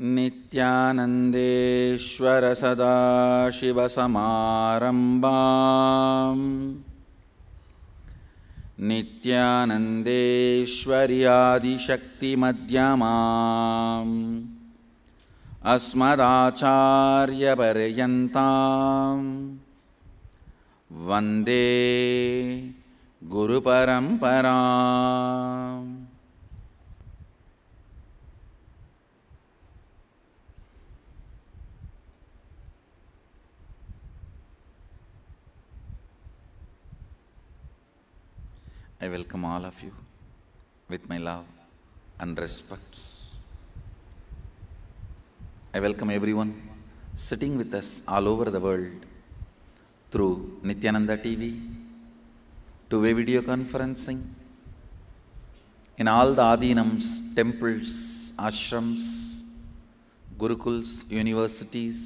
नित्यानन्देश्वरसदाशिवसमारम्भा नित्यानन्देश्वर्यादिशक्तिमध्यमाम् अस्मदाचार्यपर्यन्ताम् वन्दे गुरुपरम्परा I welcome all of you with my love and respects. I welcome everyone sitting with us all over the world through Nityananda TV, two-way video conferencing, in all the adhinams, temples, ashrams, gurukuls, universities.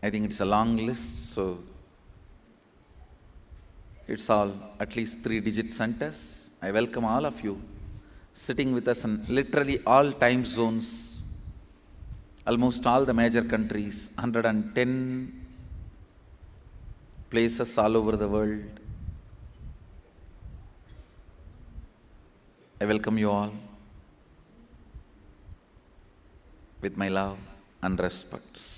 I think it's a long list, so it's all at least three digit centers. I welcome all of you sitting with us in literally all time zones, almost all the major countries, 110 places all over the world. I welcome you all with my love and respects.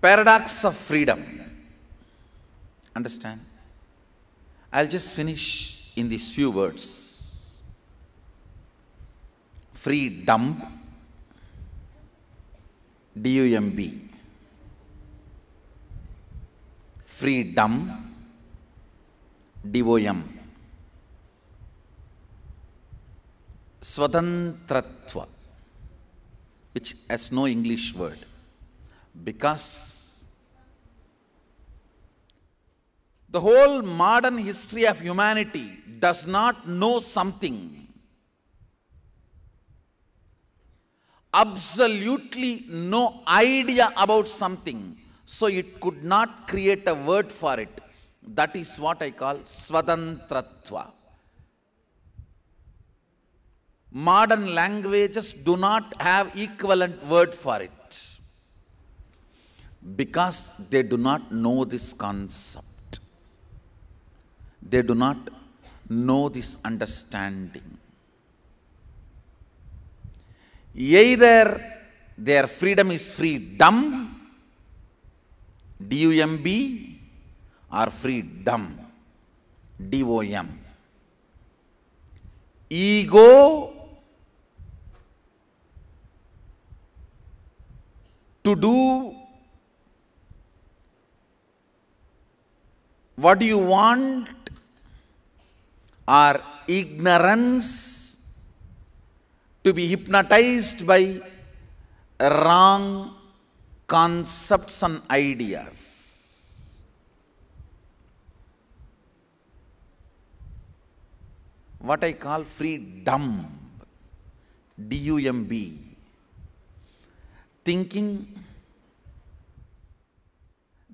Paradox of freedom. Understand? I'll just finish in these few words. Freedom, D-U-M-B. Freedom, D-O-M. Swatantratva, which has no English word. Because the whole modern history of humanity does not know something absolutely no idea about something. So it could not create a word for it. That is what I call swatantratva. Modern languages do not have equivalent word for it because they do not know this concept. They do not know this understanding. Either their freedom is freedom, D-U-M-B, or freedom, D-O-M. Ego to do what you want are ignorance to be hypnotized by wrong concepts and ideas. What I call free dumb, D-U-M-B, thinking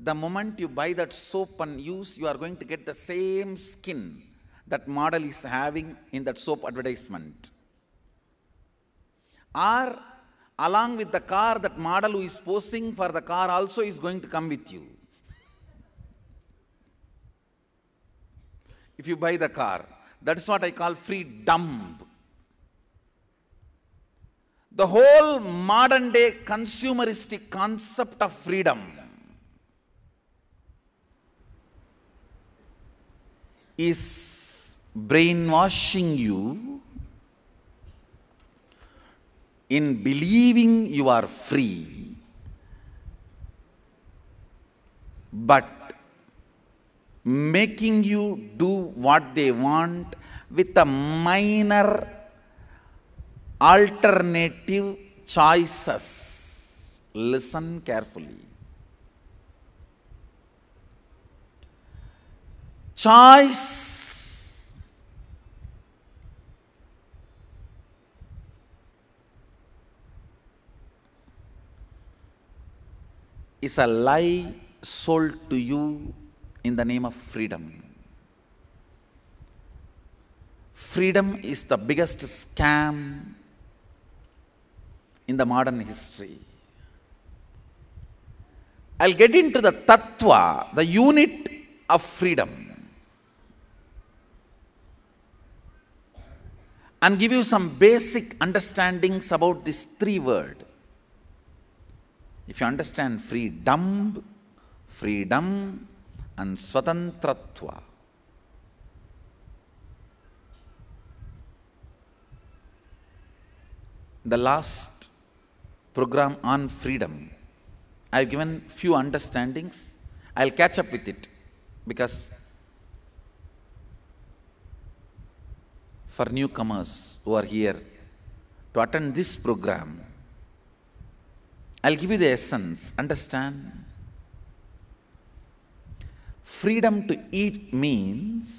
the moment you buy that soap and use, you are going to get the same skin that model is having in that soap advertisement. Or along with the car, that model who is posing for the car also is going to come with you. If you buy the car, that is what I call free dumb. The whole modern day consumeristic concept of freedom is brainwashing you in believing you are free, but making you do what they want with a minor alternative choices. Listen carefully. choice is a lie sold to you in the name of freedom. Freedom is the biggest scam in the modern history. I'll get into the tattva, the unit of freedom. and give you some basic understandings about this three word. If you understand freedom, freedom and swatantratva. The last program on freedom, I've given few understandings. I'll catch up with it because for newcomers who are here to attend this program. I'll give you the essence, understand? Freedom to eat means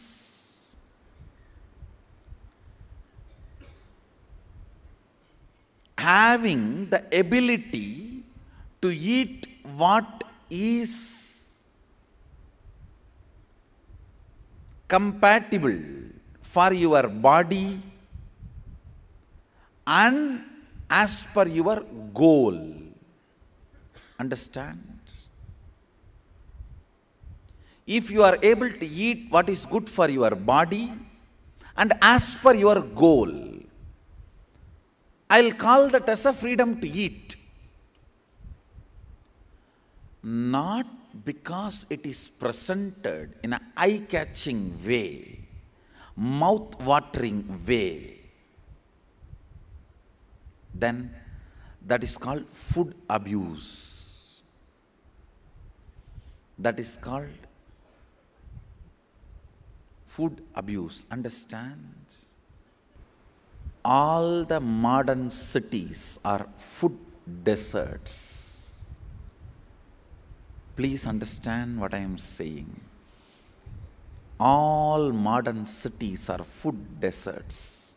having the ability to eat what is compatible for your body and as per your goal. Understand? If you are able to eat what is good for your body and as per your goal, I'll call that as a freedom to eat. Not because it is presented in an eye catching way mouth watering way, then that is called food abuse. That is called food abuse. Understand? All the modern cities are food deserts. Please understand what I am saying all modern cities are food deserts.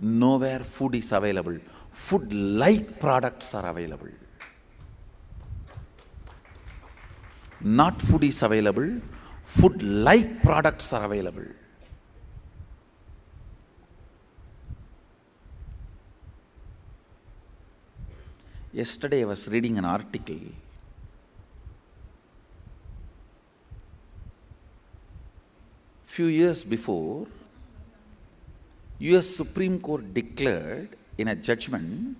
Nowhere food is available. Food like products are available. Not food is available, food like products are available. Yesterday I was reading an article Few years before, US Supreme Court declared in a judgment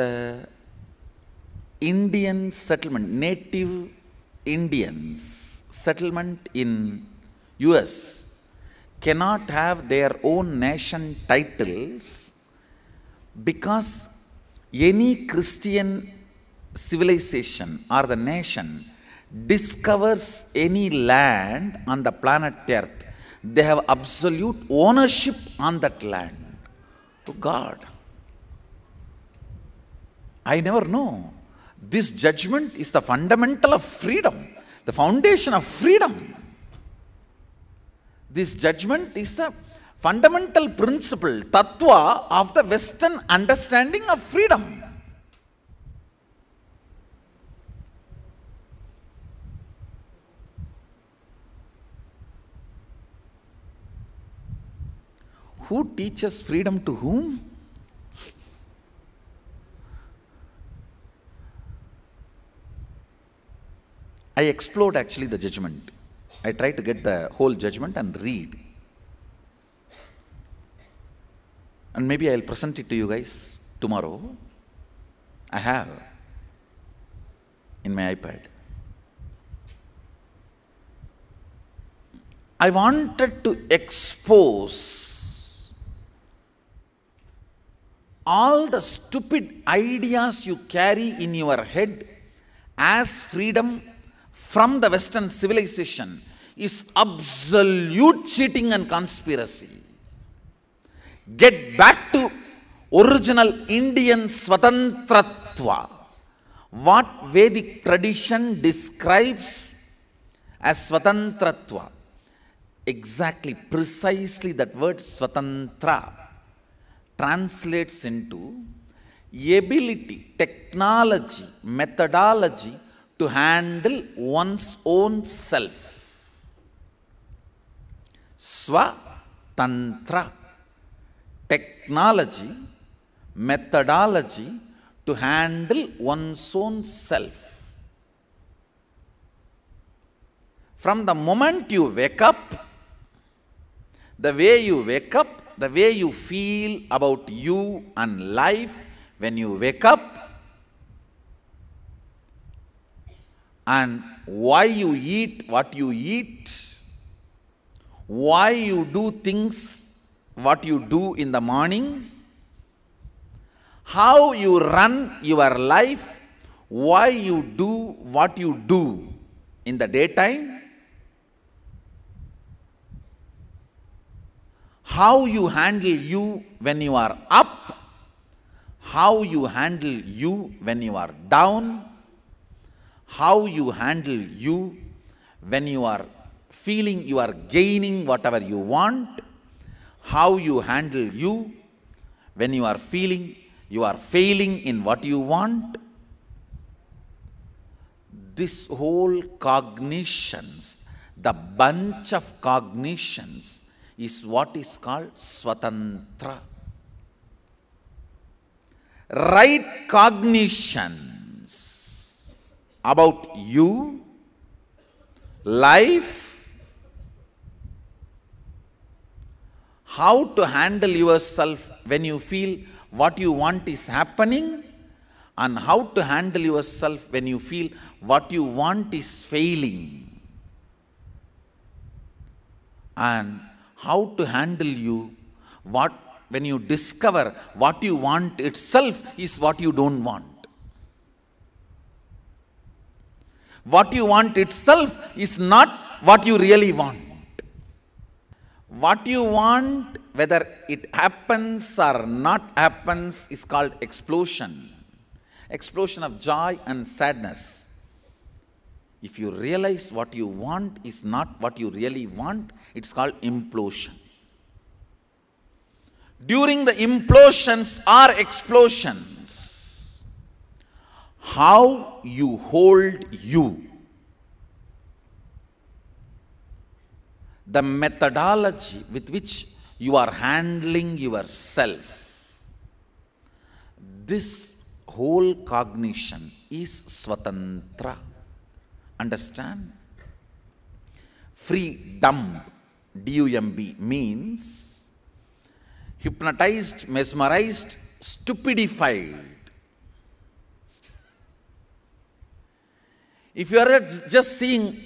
the Indian settlement, native Indians settlement in US cannot have their own nation titles because any Christian civilization or the nation discovers any land on the planet Earth, they have absolute ownership on that land to God. I never know. This judgment is the fundamental of freedom, the foundation of freedom. This judgment is the fundamental principle, tattva, of the Western understanding of freedom. Who teaches freedom to whom? I explored actually the judgment. I try to get the whole judgment and read. And maybe I'll present it to you guys tomorrow. I have in my iPad. I wanted to expose all the stupid ideas you carry in your head as freedom from the Western civilization is absolute cheating and conspiracy. Get back to original Indian Swatantratva, what Vedic tradition describes as Swatantratva. Exactly, precisely that word Swatantra translates into ability, technology, methodology to handle one's own self. Swa Tantra, technology, methodology to handle one's own self. From the moment you wake up, the way you wake up the way you feel about you and life when you wake up, and why you eat what you eat, why you do things what you do in the morning, how you run your life, why you do what you do in the daytime, how you handle you when you are up, how you handle you when you are down, how you handle you when you are feeling you are gaining whatever you want, how you handle you when you are feeling you are failing in what you want. This whole cognitions, the bunch of cognitions is what is called Swatantra. Right cognitions about you, life, how to handle yourself when you feel what you want is happening and how to handle yourself when you feel what you want is failing. And how to handle you, what when you discover what you want itself is what you don't want. What you want itself is not what you really want. What you want, whether it happens or not happens, is called explosion. Explosion of joy and sadness. If you realize what you want is not what you really want, it's called implosion. During the implosions or explosions, how you hold you, the methodology with which you are handling yourself, this whole cognition is swatantra. Understand? Freedom D-U-M-B, means hypnotized, mesmerized, stupidified. If you are just seeing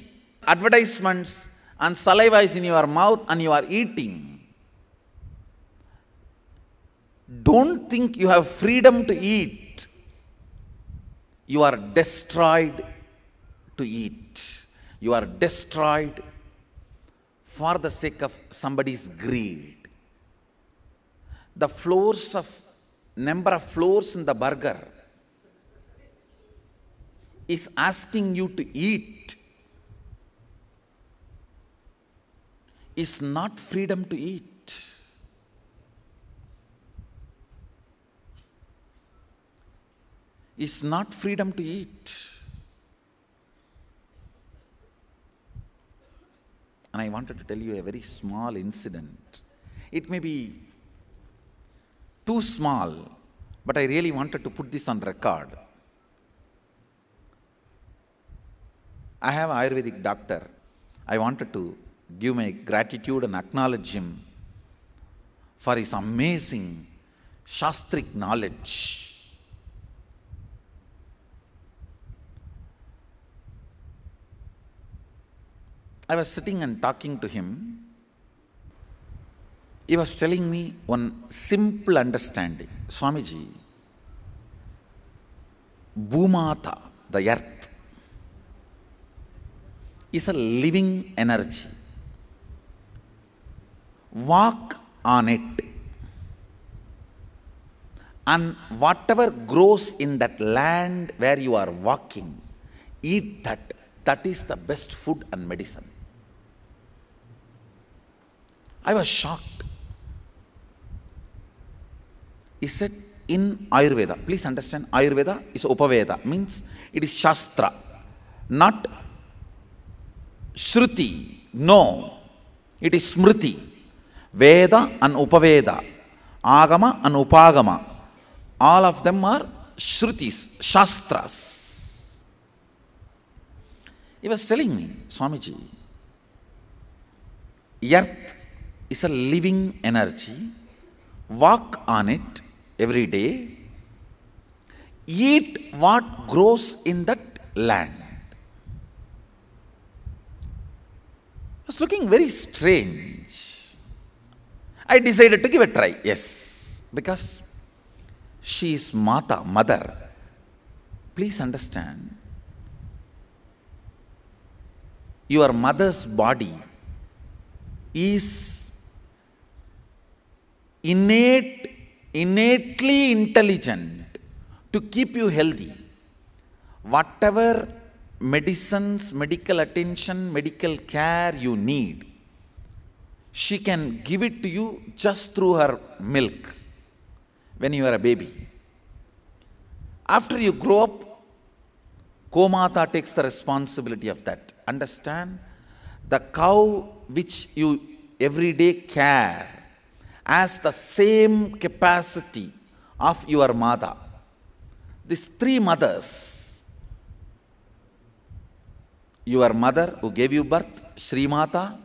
advertisements and saliva is in your mouth and you are eating, don't think you have freedom to eat. You are destroyed to eat. You are destroyed for the sake of somebody's greed. The floors of, number of floors in the burger is asking you to eat is not freedom to eat. Is not freedom to eat. And I wanted to tell you a very small incident. It may be too small, but I really wanted to put this on record. I have an Ayurvedic doctor. I wanted to give my gratitude and acknowledge him for his amazing Shastric knowledge. I was sitting and talking to him. He was telling me one simple understanding Swamiji, Bhumata, the earth, is a living energy. Walk on it. And whatever grows in that land where you are walking, eat that. That is the best food and medicine. I was shocked. He said, in Ayurveda, please understand, Ayurveda is Upaveda, means it is Shastra, not Shruti. No, it is Smriti. Veda and Upaveda, Agama and Upagama, all of them are Shrutis, Shastras. He was telling me, Swamiji, earth is a living energy. Walk on it every day. Eat what grows in that land. It's looking very strange. I decided to give it a try, yes, because she is Mata, mother. Please understand. Your mother's body is innate, innately intelligent to keep you healthy. Whatever medicines, medical attention, medical care you need, she can give it to you just through her milk when you are a baby. After you grow up, Komata takes the responsibility of that. Understand? The cow which you every day care as the same capacity of your mother. These three mothers, your mother who gave you birth, Mata,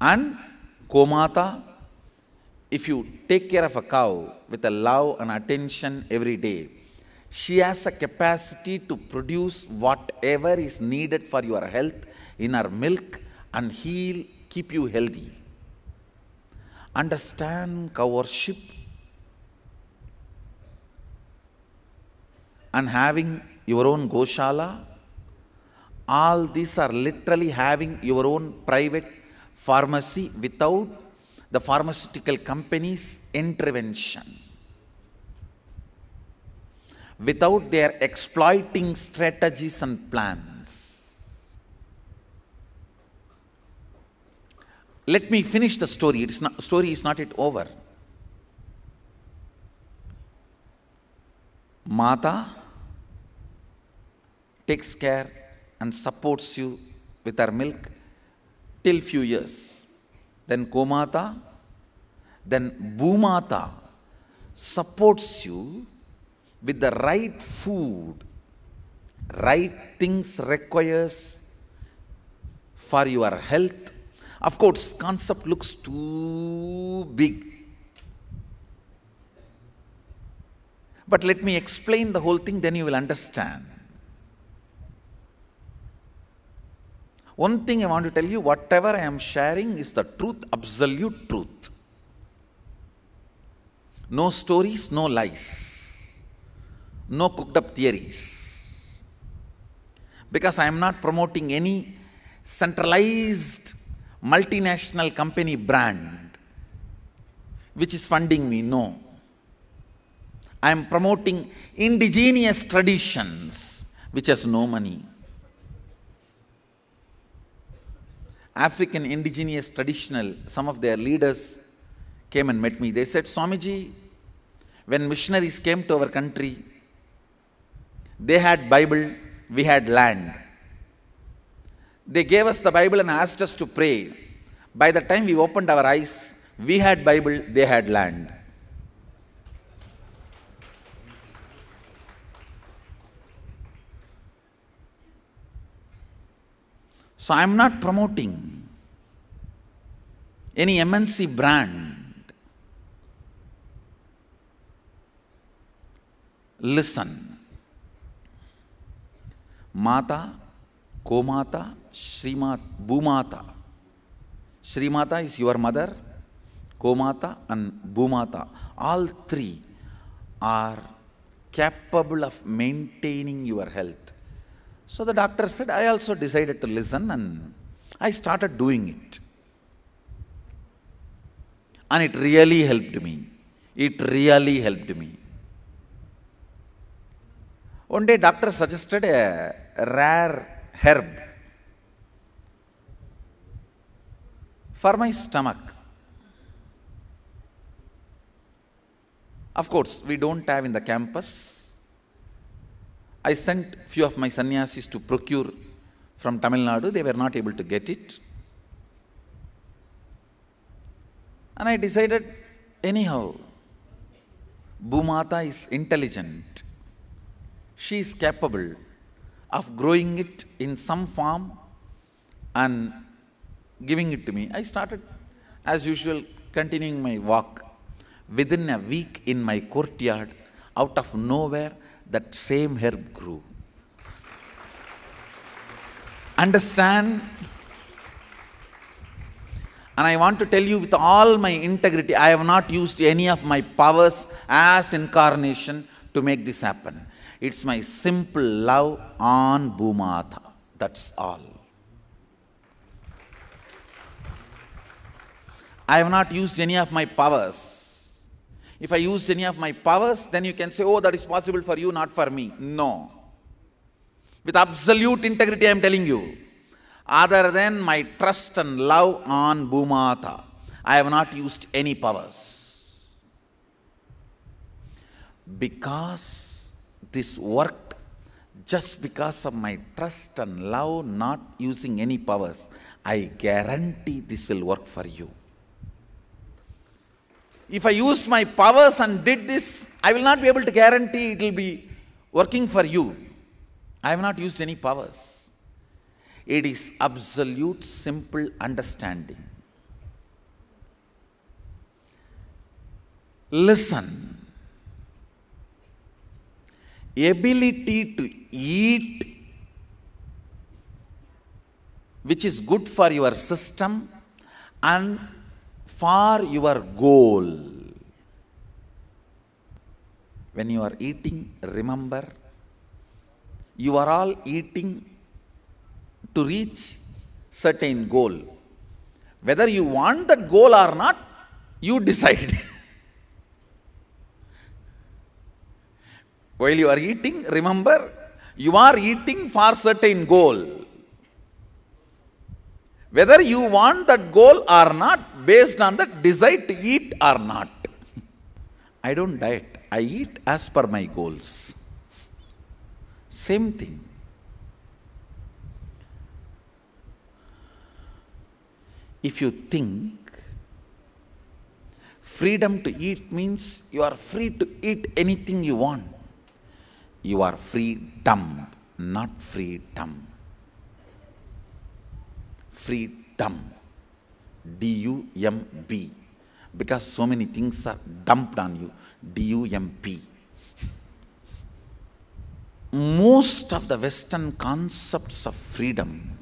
and Komata, if you take care of a cow with a love and attention every day, she has a capacity to produce whatever is needed for your health in her milk and heal, keep you healthy understand courtship and having your own Goshala, all these are literally having your own private pharmacy without the pharmaceutical company's intervention. Without their exploiting strategies and plans. Let me finish the story. It is not, story is not yet over. Mata takes care and supports you with her milk till few years. Then Komata, then Bhumata supports you with the right food, right things requires for your health, of course, concept looks too big. But let me explain the whole thing, then you will understand. One thing I want to tell you whatever I am sharing is the truth, absolute truth. No stories, no lies, no cooked up theories. Because I am not promoting any centralized multinational company brand which is funding me. No. I am promoting indigenous traditions which has no money. African indigenous traditional, some of their leaders came and met me. They said, Swamiji, when missionaries came to our country, they had Bible, we had land. They gave us the Bible and asked us to pray. By the time we opened our eyes, we had Bible, they had land. So I'm not promoting any MNC brand. Listen. Mata, Komata, Srimata, Bhumata. Srimata is your mother, Komata and Bhumata. All three are capable of maintaining your health. So the doctor said, I also decided to listen and I started doing it. And it really helped me. It really helped me. One day doctor suggested a rare herb for my stomach. Of course, we don't have in the campus. I sent few of my sannyasis to procure from Tamil Nadu. They were not able to get it. And I decided, anyhow, Bhumata is intelligent. She is capable of growing it in some form and giving it to me. I started, as usual, continuing my walk. Within a week in my courtyard, out of nowhere, that same herb grew. Understand? And I want to tell you with all my integrity, I have not used any of my powers as incarnation to make this happen. It's my simple love on Bhumatha. That's all. I have not used any of my powers. If I used any of my powers, then you can say, oh, that is possible for you, not for me. No. With absolute integrity, I am telling you. Other than my trust and love on Bhumata, I have not used any powers. Because this worked just because of my trust and love, not using any powers, I guarantee this will work for you if I used my powers and did this, I will not be able to guarantee it will be working for you. I have not used any powers. It is absolute simple understanding. Listen. Ability to eat, which is good for your system, and for your goal. When you are eating, remember, you are all eating to reach certain goal. Whether you want that goal or not, you decide. While you are eating, remember, you are eating for certain goal whether you want that goal or not based on the desire to eat or not i don't diet i eat as per my goals same thing if you think freedom to eat means you are free to eat anything you want you are free dumb, not free dumb freedom. D-U-M-B. Because so many things are dumped on you. D-U-M-P. Most of the Western concepts of freedom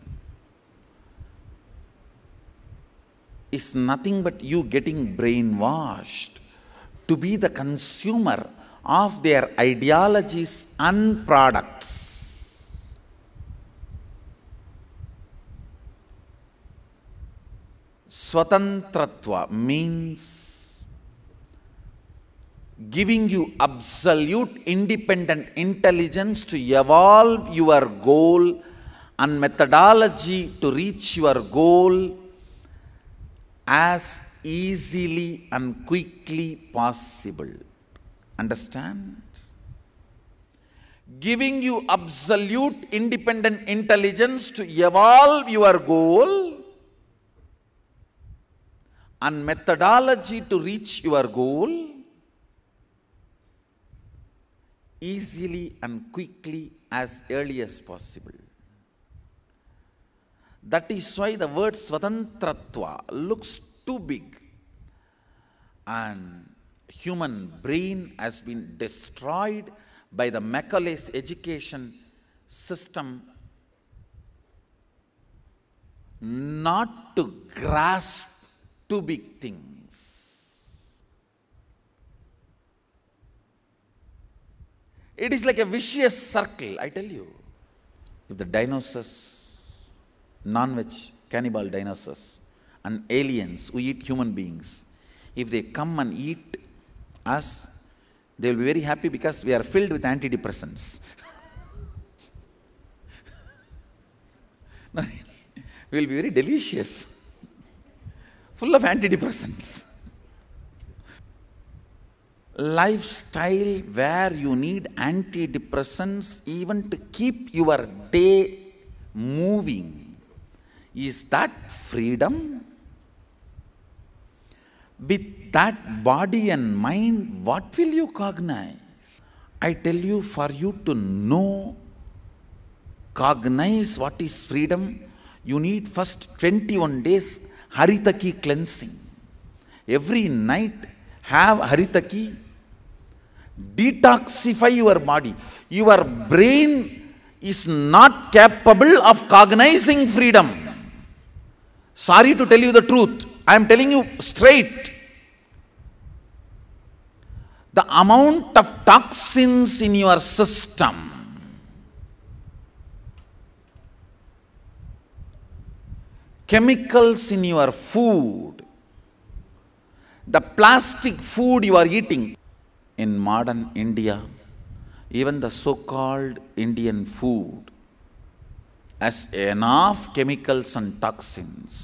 is nothing but you getting brainwashed to be the consumer of their ideologies and products. Swatantratva means giving you absolute independent intelligence to evolve your goal and methodology to reach your goal as easily and quickly possible. Understand? Giving you absolute independent intelligence to evolve your goal and methodology to reach your goal easily and quickly as early as possible. That is why the word Swatantratva looks too big and human brain has been destroyed by the Macaulay's education system not to grasp two big things. It is like a vicious circle, I tell you. If the dinosaurs, non veg cannibal dinosaurs, and aliens who eat human beings, if they come and eat us, they will be very happy because we are filled with antidepressants. We will be very delicious full of antidepressants. Lifestyle where you need antidepressants even to keep your day moving. Is that freedom? With that body and mind, what will you cognize? I tell you, for you to know, cognize what is freedom, you need first 21 days Haritaki cleansing. Every night have Haritaki. Detoxify your body. Your brain is not capable of cognizing freedom. Sorry to tell you the truth. I am telling you straight. The amount of toxins in your system chemicals in your food, the plastic food you are eating. In modern India, even the so called Indian food has enough chemicals and toxins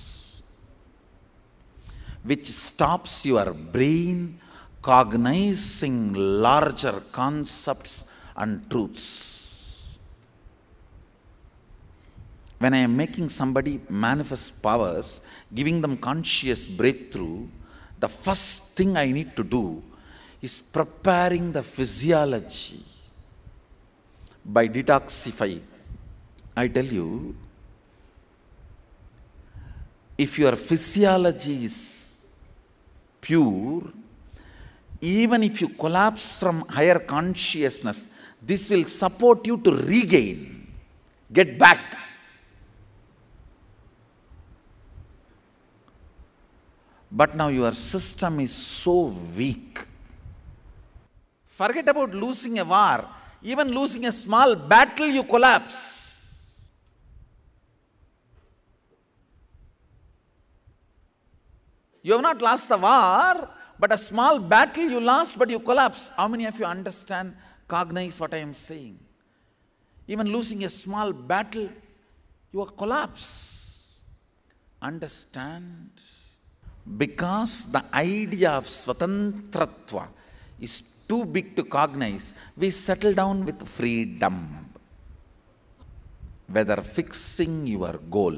which stops your brain cognizing larger concepts and truths. when I am making somebody manifest powers, giving them conscious breakthrough, the first thing I need to do is preparing the physiology by detoxifying. I tell you, if your physiology is pure, even if you collapse from higher consciousness, this will support you to regain, get back But now your system is so weak. Forget about losing a war. Even losing a small battle, you collapse. You have not lost the war, but a small battle you lost, but you collapse. How many of you understand, cognize what I am saying? Even losing a small battle, you collapse. Understand? because the idea of swatantratva is too big to cognize, we settle down with freedom. Whether fixing your goal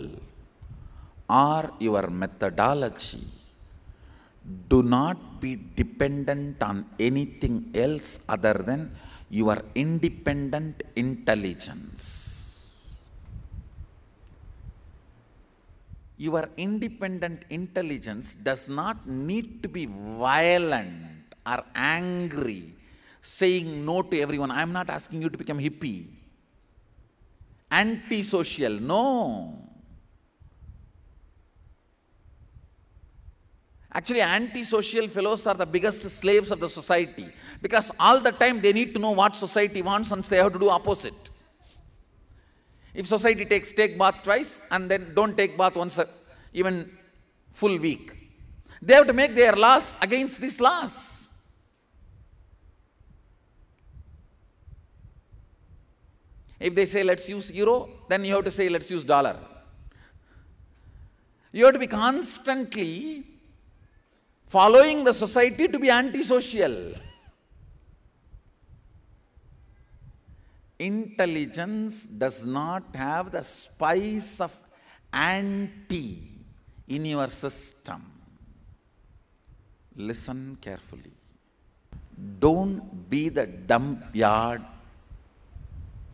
or your methodology, do not be dependent on anything else other than your independent intelligence. your independent intelligence does not need to be violent or angry, saying no to everyone. I'm not asking you to become hippie, antisocial. No. Actually, antisocial fellows are the biggest slaves of the society because all the time they need to know what society wants and they have to do opposite. If society takes take bath twice and then don't take bath once, a, even full week, they have to make their laws against these laws. If they say let's use euro, then you have to say let's use dollar. You have to be constantly following the society to be antisocial. intelligence does not have the spice of anti in your system. Listen carefully. Don't be the dump yard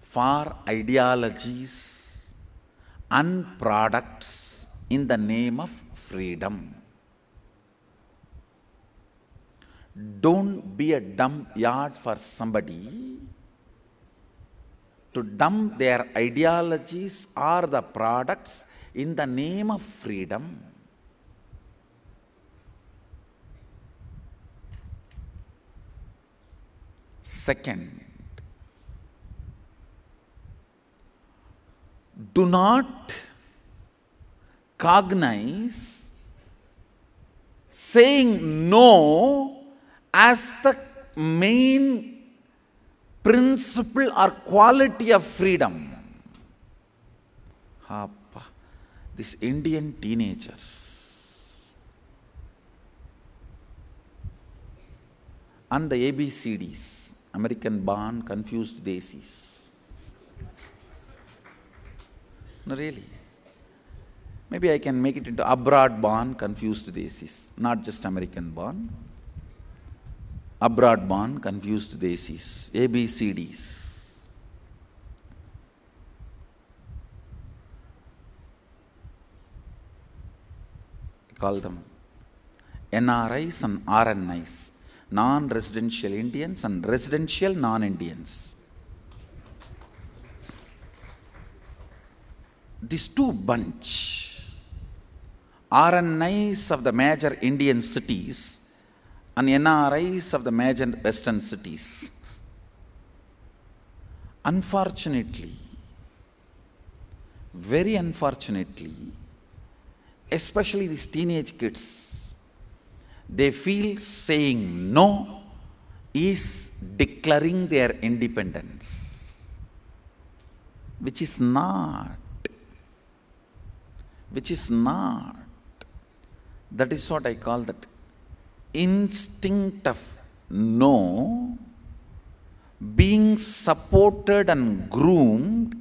for ideologies and products in the name of freedom. Don't be a dump yard for somebody to dump their ideologies or the products in the name of freedom. Second, do not cognize saying no as the main principle or quality of freedom. Appa, these Indian teenagers and the ABCDs, American born confused daisies. No, really. Maybe I can make it into abroad born confused daisies, not just American born abroad born, confused desis, ABCDs. Call them NRIs and RNIs, non residential Indians and residential non Indians. These two bunch, RNIs of the major Indian cities and NRIs of the major western cities. Unfortunately, very unfortunately, especially these teenage kids, they feel saying no is declaring their independence, which is not, which is not. That is what I call that instinct of no being supported and groomed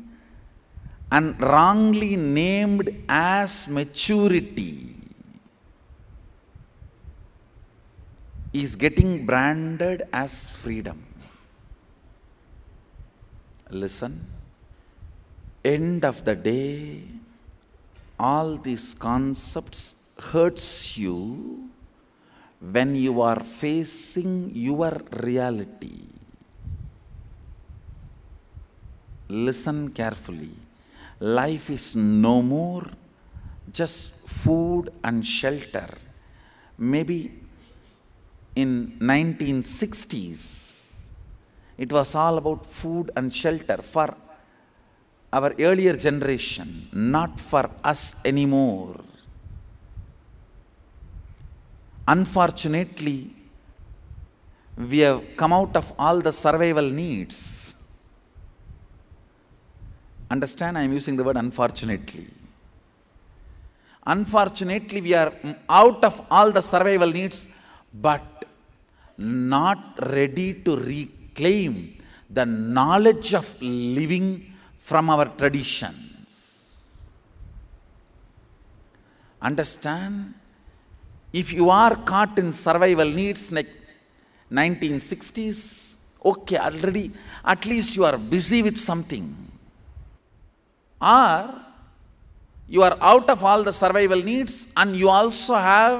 and wrongly named as maturity is getting branded as freedom. Listen, end of the day, all these concepts hurts you when you are facing your reality. Listen carefully. Life is no more just food and shelter. Maybe in 1960s, it was all about food and shelter for our earlier generation, not for us anymore. Unfortunately, we have come out of all the survival needs. Understand, I am using the word unfortunately. Unfortunately, we are out of all the survival needs, but not ready to reclaim the knowledge of living from our traditions. Understand? If you are caught in survival needs like 1960s, okay, already at least you are busy with something. Or you are out of all the survival needs and you also have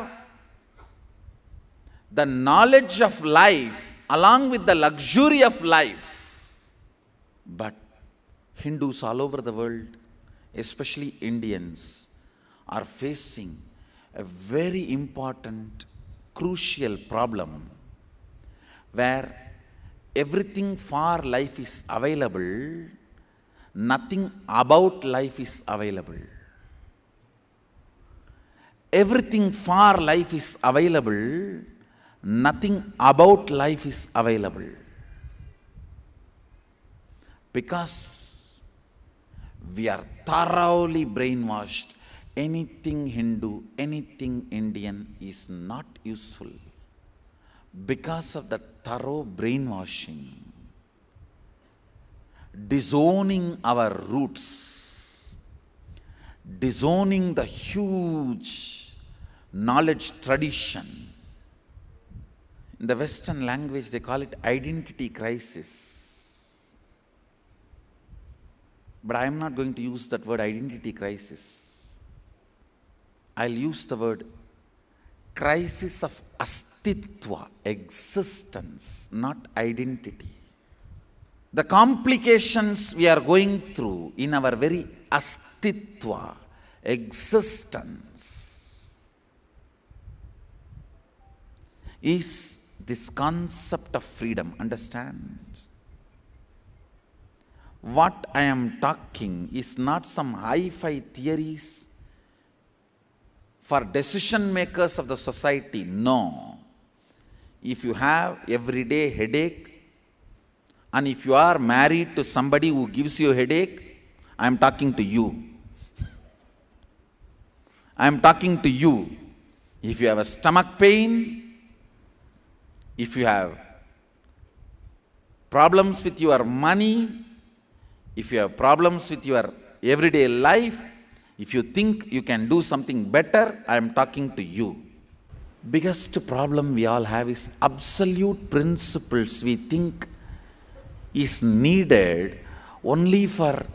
the knowledge of life along with the luxury of life. But Hindus all over the world, especially Indians, are facing a very important, crucial problem where everything for life is available, nothing about life is available. Everything for life is available, nothing about life is available. Because we are thoroughly brainwashed anything Hindu, anything Indian is not useful because of the thorough brainwashing, disowning our roots, disowning the huge knowledge tradition. In the Western language, they call it identity crisis. But I am not going to use that word identity crisis. I'll use the word crisis of astitva, existence, not identity. The complications we are going through in our very astitva, existence, is this concept of freedom. Understand? What I am talking is not some hi fi theories for decision makers of the society. No. If you have everyday headache, and if you are married to somebody who gives you headache, I am talking to you. I am talking to you. If you have a stomach pain, if you have problems with your money, if you have problems with your everyday life, if you think you can do something better, I am talking to you. Biggest problem we all have is absolute principles we think is needed only for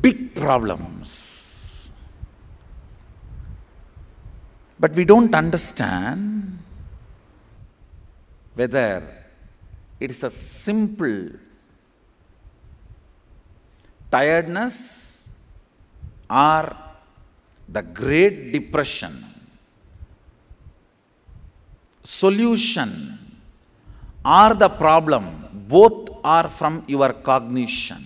big problems. But we don't understand whether it is a simple tiredness are the Great Depression solution are the problem, both are from your cognition.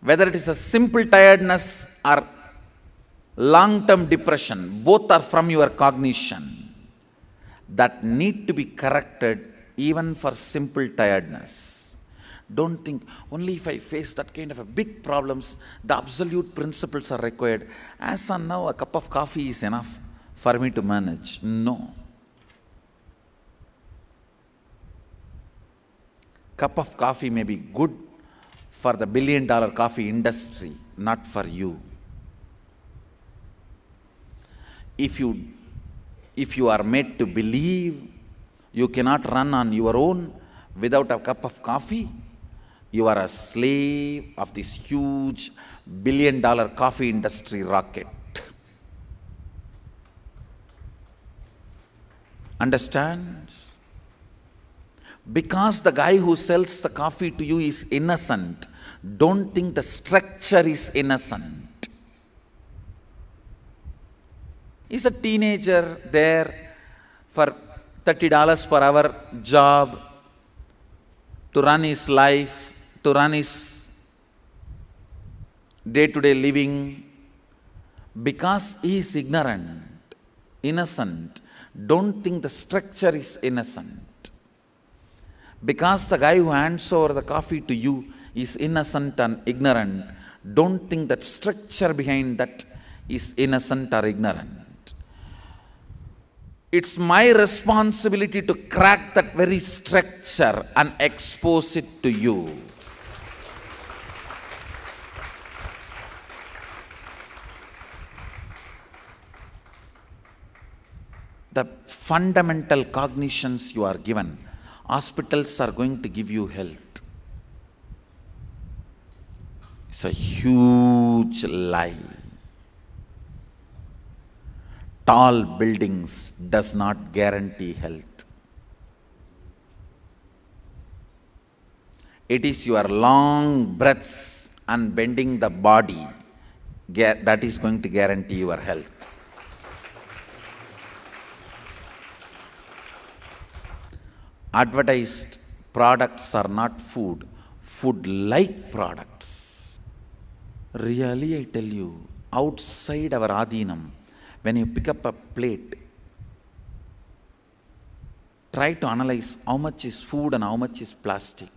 Whether it is a simple tiredness or long term depression, both are from your cognition that need to be corrected even for simple tiredness. Don't think only if I face that kind of a big problems, the absolute principles are required. As on now, a cup of coffee is enough for me to manage. No. Cup of coffee may be good for the billion dollar coffee industry, not for you. If you, if you are made to believe you cannot run on your own without a cup of coffee, you are a slave of this huge billion dollar coffee industry rocket. Understand? Because the guy who sells the coffee to you is innocent, don't think the structure is innocent. Is a teenager there for $30 per hour job to run his life to run his day to day living because he is ignorant, innocent. Don't think the structure is innocent. Because the guy who hands over the coffee to you is innocent and ignorant, don't think that structure behind that is innocent or ignorant. It's my responsibility to crack that very structure and expose it to you. fundamental cognitions you are given, hospitals are going to give you health. It's a huge lie. Tall buildings does not guarantee health. It is your long breaths and bending the body that is going to guarantee your health. advertised products are not food, food like products. Really, I tell you, outside our adhinam, when you pick up a plate, try to analyze how much is food and how much is plastic.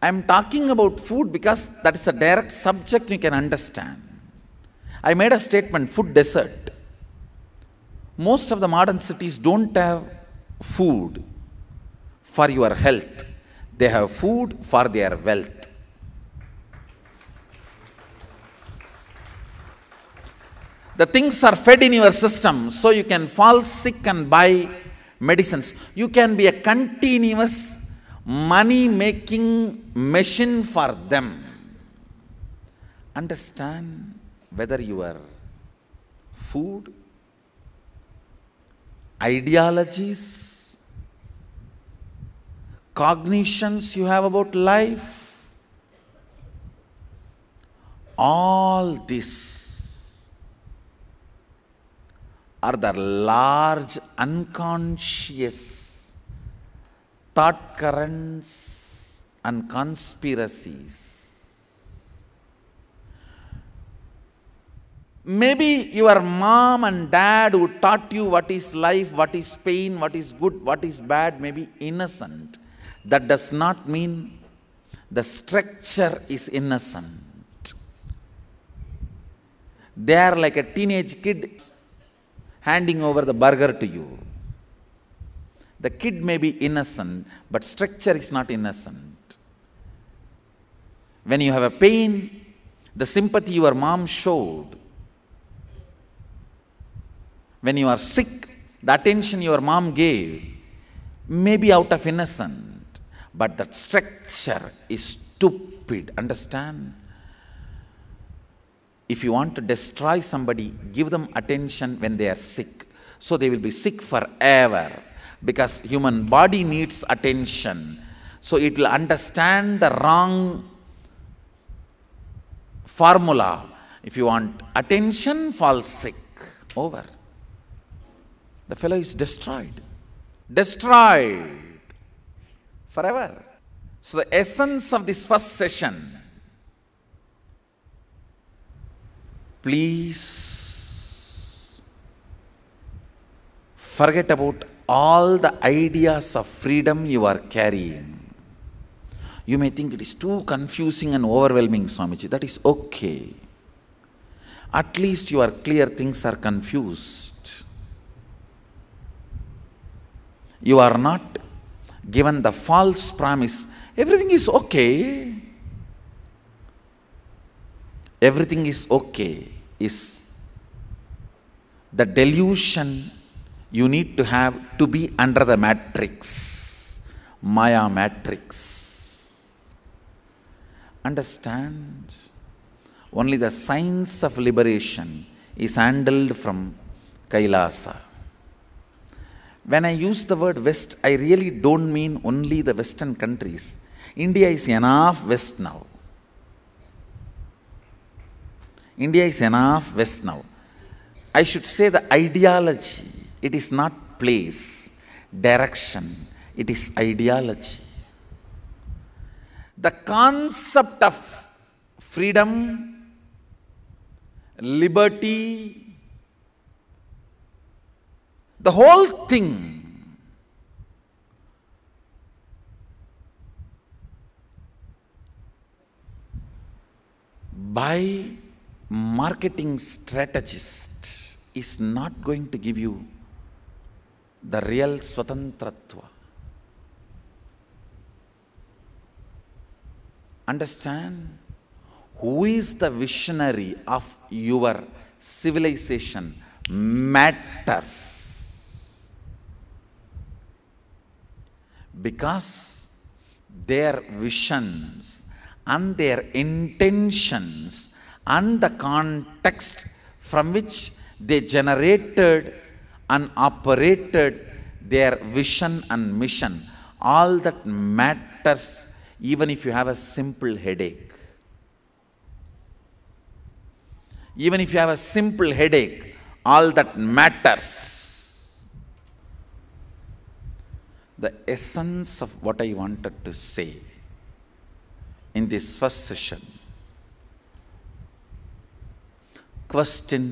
I am talking about food because that is a direct subject you can understand. I made a statement food desert most of the modern cities don't have food for your health. They have food for their wealth. The things are fed in your system so you can fall sick and buy medicines. You can be a continuous money making machine for them. Understand whether your food ideologies, cognitions you have about life, all this are the large unconscious thought currents and conspiracies Maybe your mom and dad who taught you what is life, what is pain, what is good, what is bad, maybe innocent. That does not mean the structure is innocent. They are like a teenage kid handing over the burger to you. The kid may be innocent, but structure is not innocent. When you have a pain, the sympathy your mom showed when you are sick, the attention your mom gave may be out of innocent, but that structure is stupid, understand? If you want to destroy somebody, give them attention when they are sick. So they will be sick forever because human body needs attention. So it will understand the wrong formula. If you want attention, fall sick. Over. The fellow is destroyed. Destroyed forever. So, the essence of this first session please forget about all the ideas of freedom you are carrying. You may think it is too confusing and overwhelming, Swamiji. That is okay. At least you are clear things are confused. you are not given the false promise, everything is okay. Everything is okay is the delusion you need to have to be under the matrix, Maya matrix. Understand? Only the science of liberation is handled from Kailasa. When I use the word West, I really don't mean only the Western countries. India is enough West now. India is enough West now. I should say the ideology, it is not place, direction, it is ideology. The concept of freedom, liberty, the whole thing by marketing strategist is not going to give you the real Swatantratva. Understand? Who is the visionary of your civilization matters. because their visions and their intentions and the context from which they generated and operated their vision and mission, all that matters even if you have a simple headache. Even if you have a simple headache, all that matters the essence of what I wanted to say in this first session. Question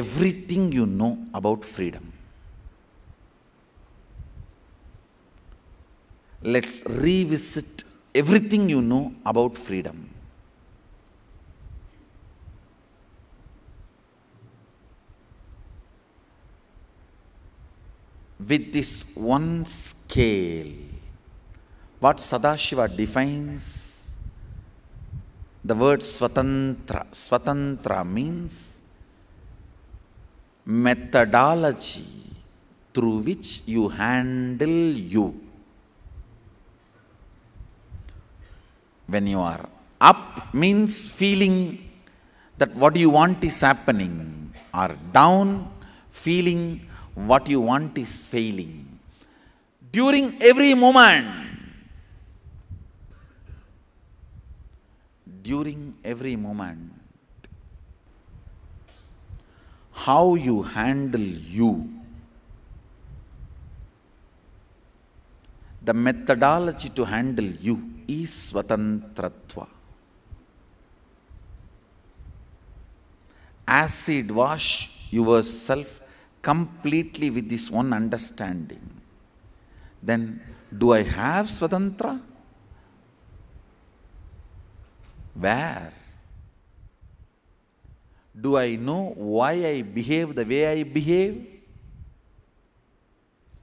everything you know about freedom. Let's revisit everything you know about freedom. with this one scale, what Sadashiva defines, the word Swatantra. Swatantra means methodology through which you handle you. When you are up means feeling that what you want is happening, or down feeling what you want is failing. During every moment, during every moment, how you handle you, the methodology to handle you is Swatantratva. Acid wash yourself completely with this one understanding, then do I have Swatantra? Where? Do I know why I behave the way I behave?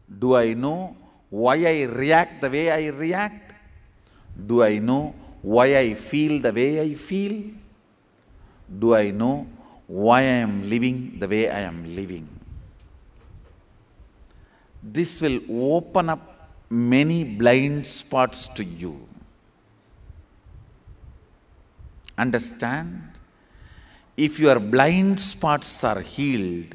Do I know why I react the way I react? Do I know why I feel the way I feel? Do I know why I am living the way I am living? this will open up many blind spots to you. Understand? If your blind spots are healed,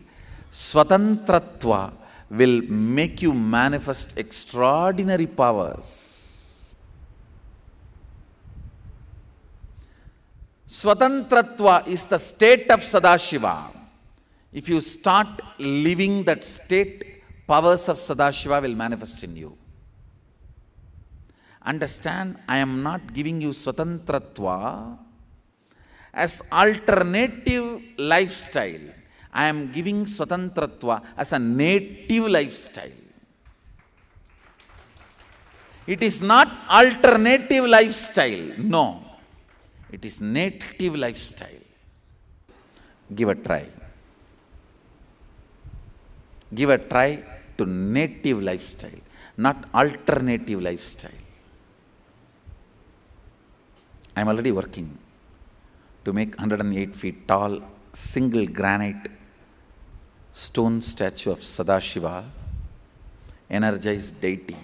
Swatantratva will make you manifest extraordinary powers. Swatantratva is the state of Sadashiva. If you start living that state powers of Sadashiva will manifest in you. Understand, I am not giving you Swatantratva as alternative lifestyle. I am giving Swatantratva as a native lifestyle. It is not alternative lifestyle. No. It is native lifestyle. Give a try. Give a try to native lifestyle, not alternative lifestyle. I'm already working to make 108 feet tall single granite stone statue of Sadashiva, energized deity,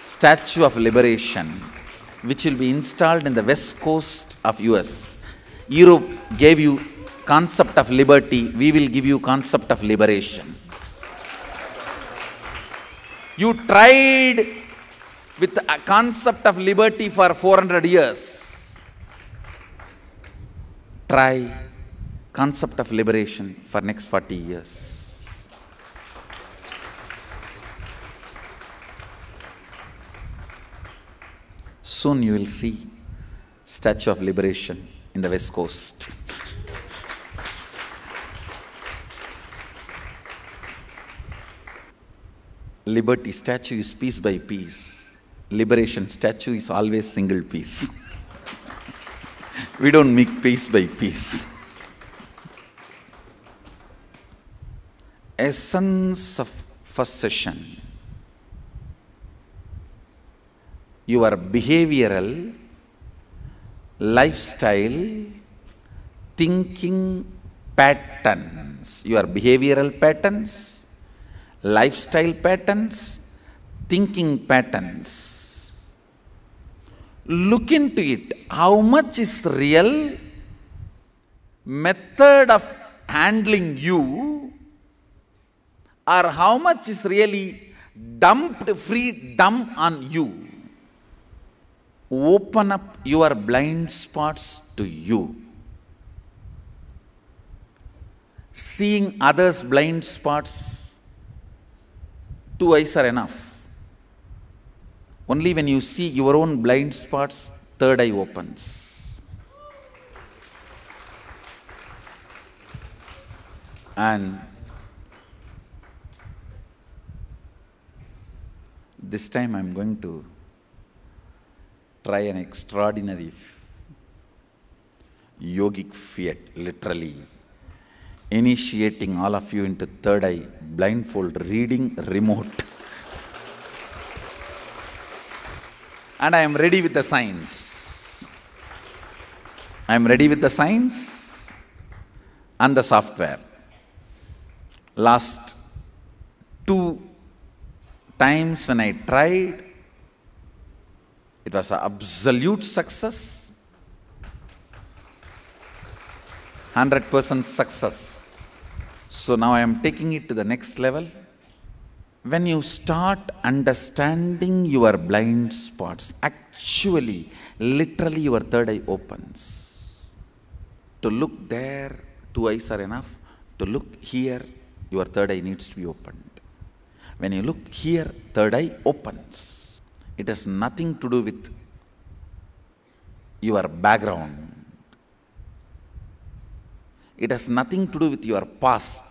statue of liberation, which will be installed in the west coast of US. Europe gave you concept of liberty, we will give you concept of liberation. You tried with a concept of liberty for 400 years. Try concept of liberation for next 40 years. Soon you will see Statue of Liberation in the West Coast. liberty statue is piece by piece. Liberation statue is always single piece. we don't make piece by piece. Essence of possession. Your behavioral, lifestyle, thinking patterns. Your behavioral patterns, lifestyle patterns, thinking patterns. Look into it. How much is real? Method of handling you, or how much is really dumped, free dumped on you? Open up your blind spots to you. Seeing others' blind spots two eyes are enough. Only when you see your own blind spots, third eye opens. And this time I'm going to try an extraordinary yogic feat, literally initiating all of you into third eye blindfold reading remote and i am ready with the science i am ready with the science and the software last two times when i tried it was an absolute success 100% success so now I am taking it to the next level. When you start understanding your blind spots, actually, literally your third eye opens. To look there, two eyes are enough. To look here, your third eye needs to be opened. When you look here, third eye opens. It has nothing to do with your background. It has nothing to do with your past,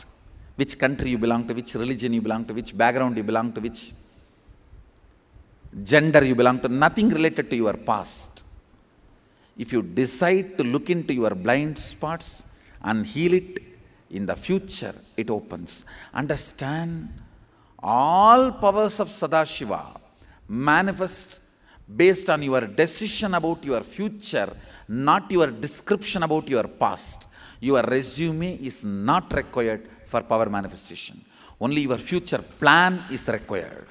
which country you belong to, which religion you belong to, which background you belong to, which gender you belong to, nothing related to your past. If you decide to look into your blind spots and heal it, in the future it opens. Understand all powers of Sadashiva manifest based on your decision about your future not your description about your past. Your resume is not required for power manifestation. Only your future plan is required.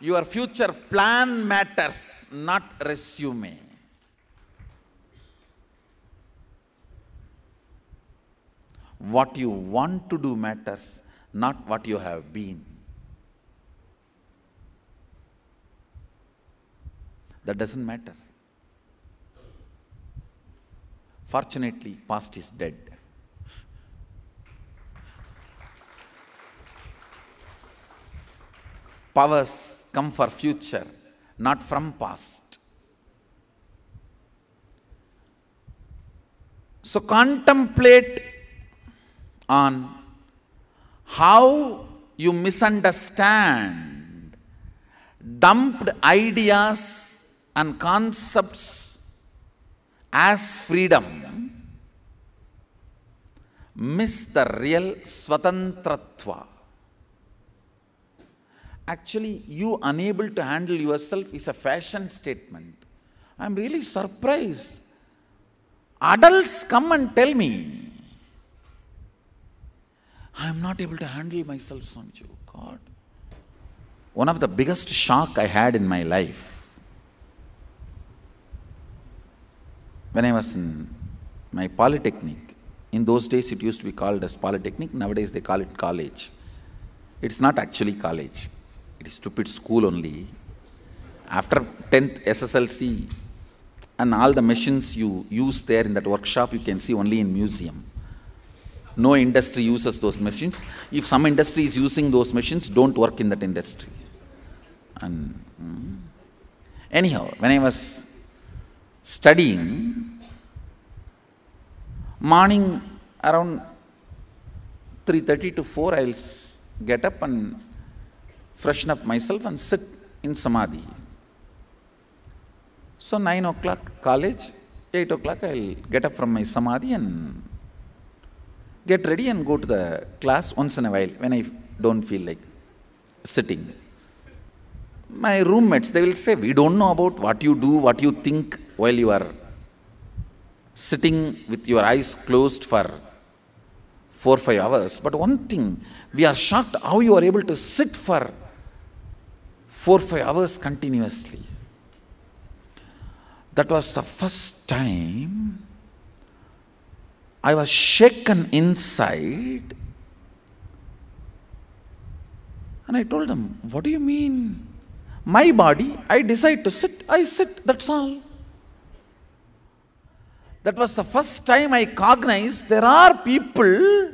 Your future plan matters, not resume. What you want to do matters, not what you have been. That doesn't matter. Fortunately, past is dead. Powers come for future, not from past. So contemplate on how you misunderstand dumped ideas and concepts as freedom, miss the real swatantratva. Actually, you unable to handle yourself is a fashion statement. I'm really surprised. Adults come and tell me, I am not able to handle myself, Sanju. God. One of the biggest shock I had in my life when I was in my polytechnic, in those days it used to be called as polytechnic, nowadays they call it college. It's not actually college, it is stupid school only. After 10th SSLC and all the machines you use there in that workshop you can see only in museum. No industry uses those machines. If some industry is using those machines, don't work in that industry. And mm, anyhow, when I was studying, morning around 3.30 to 4, I'll get up and freshen up myself and sit in samadhi. So 9 o'clock college, 8 o'clock I'll get up from my samadhi and get ready and go to the class once in a while when I don't feel like sitting. My roommates, they will say, we don't know about what you do, what you think while you are sitting with your eyes closed for four, or five hours. But one thing, we are shocked how you are able to sit for four, or five hours continuously. That was the first time I was shaken inside. And I told them, What do you mean? My body, I decide to sit, I sit, that's all. That was the first time I cognized there are people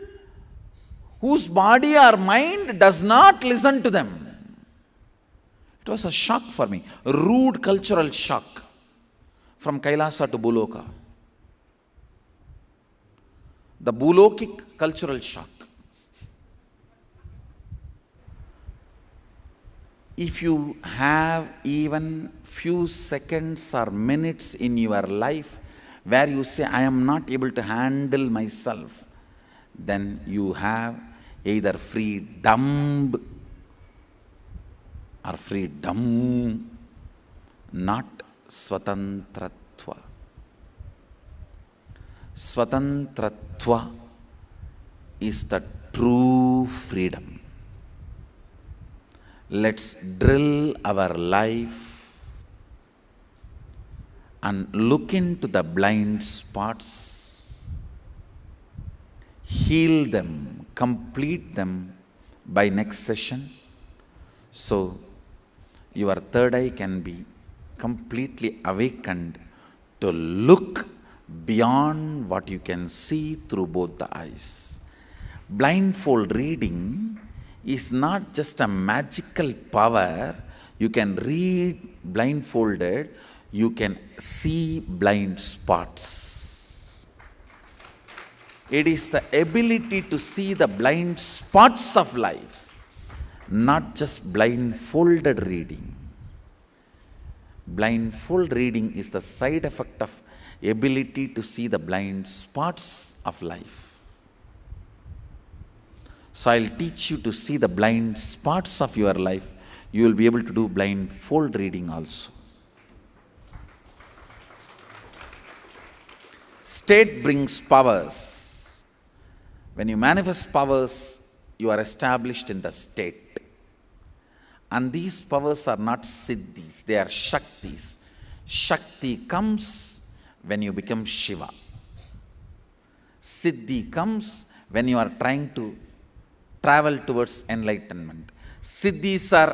whose body or mind does not listen to them. It was a shock for me, rude cultural shock from Kailasa to Buloka. The Bulokic cultural shock. If you have even few seconds or minutes in your life where you say, I am not able to handle myself, then you have either free dumb or free dumb, not swatantratva. Swatantratva is the true freedom. Let's drill our life and look into the blind spots, heal them, complete them by next session. So your third eye can be completely awakened to look beyond what you can see through both the eyes. Blindfold reading is not just a magical power, you can read blindfolded you can see blind spots. It is the ability to see the blind spots of life, not just blindfolded reading. Blindfold reading is the side effect of ability to see the blind spots of life. So I'll teach you to see the blind spots of your life. You will be able to do blindfold reading also. state brings powers. When you manifest powers, you are established in the state. And these powers are not siddhis, they are shaktis. Shakti comes when you become Shiva. Siddhi comes when you are trying to travel towards enlightenment. Siddhis are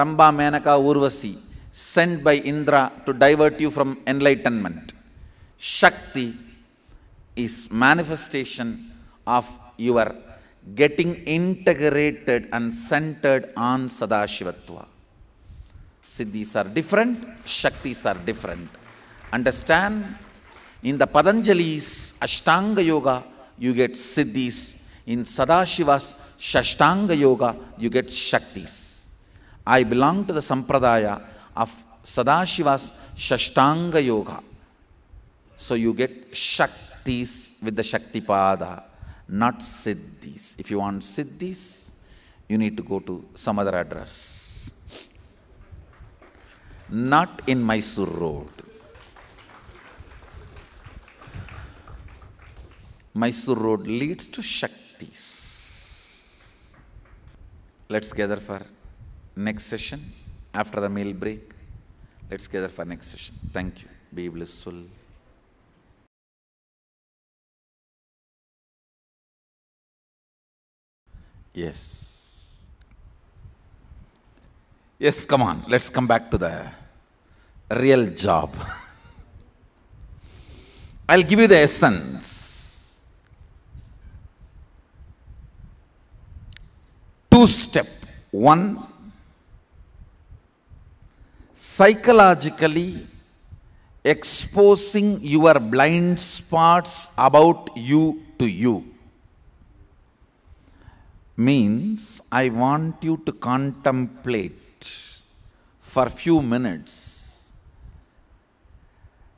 Ramba, Menaka, Urvasi, sent by Indra to divert you from enlightenment. Shakti is manifestation of your getting integrated and centered on Sadashivatva. Siddhis are different, Shaktis are different. Understand? In the Padanjali's Ashtanga Yoga, you get Siddhis. In Sadashiva's Shashtanga Yoga, you get Shaktis. I belong to the Sampradaya of Sadashiva's Shashtanga Yoga. So you get Shakti. Shaktis with the Shaktipada, not Siddhis. If you want Siddhis, you need to go to some other address. Not in Mysore Road. Mysore Road leads to Shaktis. Let's gather for next session after the meal break. Let's gather for next session. Thank you. Be blissful. Yes. Yes, come on, let's come back to the real job. I'll give you the essence. Two step. One, psychologically exposing your blind spots about you to you means I want you to contemplate for few minutes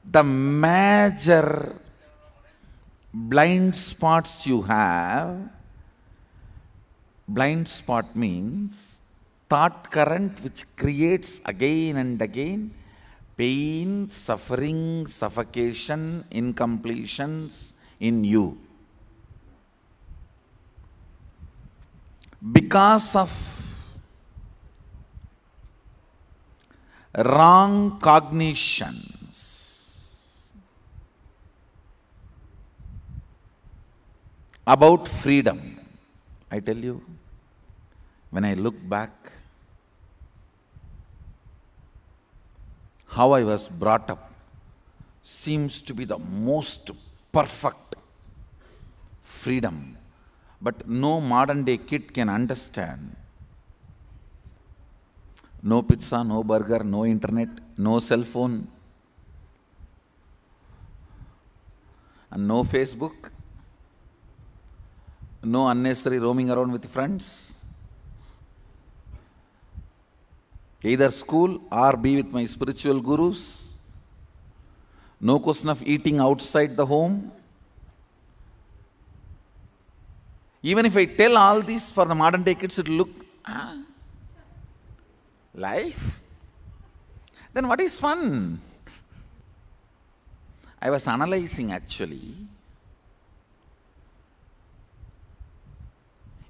the major blind spots you have. Blind spot means thought current which creates again and again pain, suffering, suffocation, incompletions in you. because of wrong cognitions about freedom. I tell you, when I look back, how I was brought up seems to be the most perfect freedom but no modern day kid can understand. No pizza, no burger, no internet, no cell phone, and no Facebook, no unnecessary roaming around with friends. Either school or be with my spiritual gurus. No question of eating outside the home. Even if I tell all this for the modern day kids, it will look, ah, life? Then what is fun? I was analyzing actually.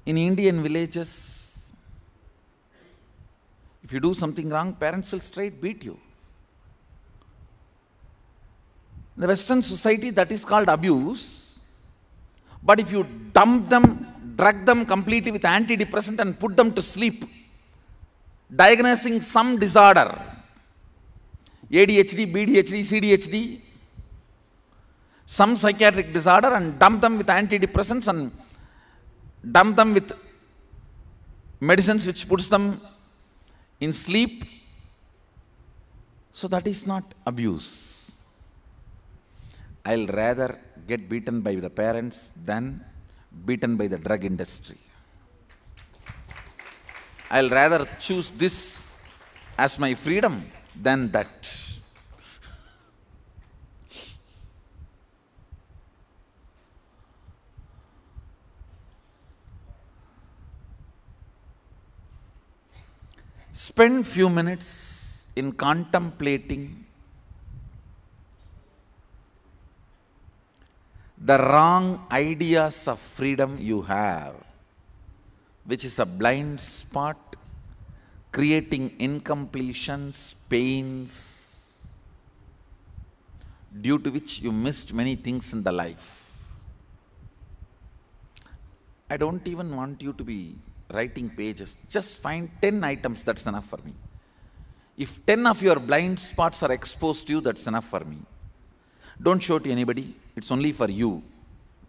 In Indian villages, if you do something wrong, parents will straight beat you. In the Western society, that is called abuse. But if you dump them, drug them completely with antidepressant and put them to sleep, diagnosing some disorder, ADHD, BDHD, CDHD, some psychiatric disorder and dump them with antidepressants and dump them with medicines which puts them in sleep. So that is not abuse. I'll rather get beaten by the parents than beaten by the drug industry. I'll rather choose this as my freedom than that. Spend few minutes in contemplating the wrong ideas of freedom you have, which is a blind spot, creating incompletions, pains, due to which you missed many things in the life. I don't even want you to be writing pages. Just find 10 items, that's enough for me. If 10 of your blind spots are exposed to you, that's enough for me. Don't show to anybody. It's only for you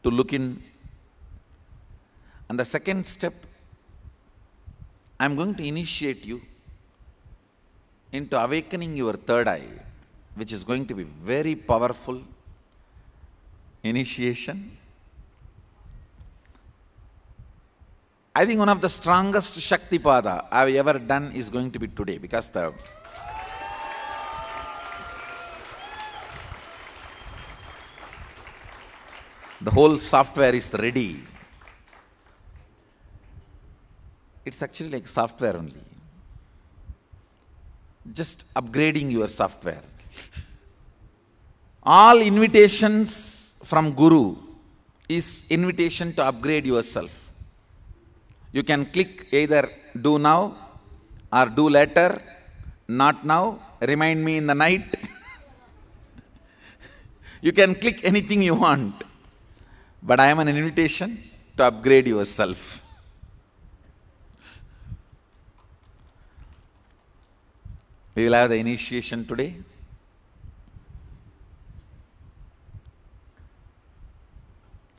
to look in. And the second step, I'm going to initiate you into awakening your third eye, which is going to be very powerful initiation. I think one of the strongest Shaktipada I've ever done is going to be today because the The whole software is ready. It's actually like software only. Just upgrading your software. All invitations from Guru is invitation to upgrade yourself. You can click either do now or do later, not now, remind me in the night. you can click anything you want but I am an invitation to upgrade yourself. We will have the initiation today.